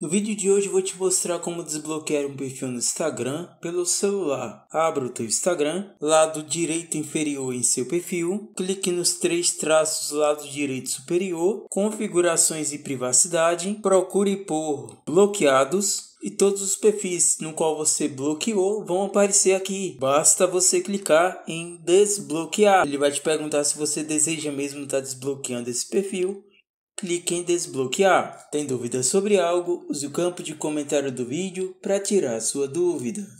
No vídeo de hoje vou te mostrar como desbloquear um perfil no Instagram pelo celular. Abra o teu Instagram, lado direito inferior em seu perfil, clique nos três traços lado direito superior, configurações e privacidade, procure por bloqueados, e todos os perfis no qual você bloqueou vão aparecer aqui. Basta você clicar em desbloquear. Ele vai te perguntar se você deseja mesmo estar tá desbloqueando esse perfil Clique em desbloquear. Tem dúvida sobre algo? Use o campo de comentário do vídeo para tirar sua dúvida.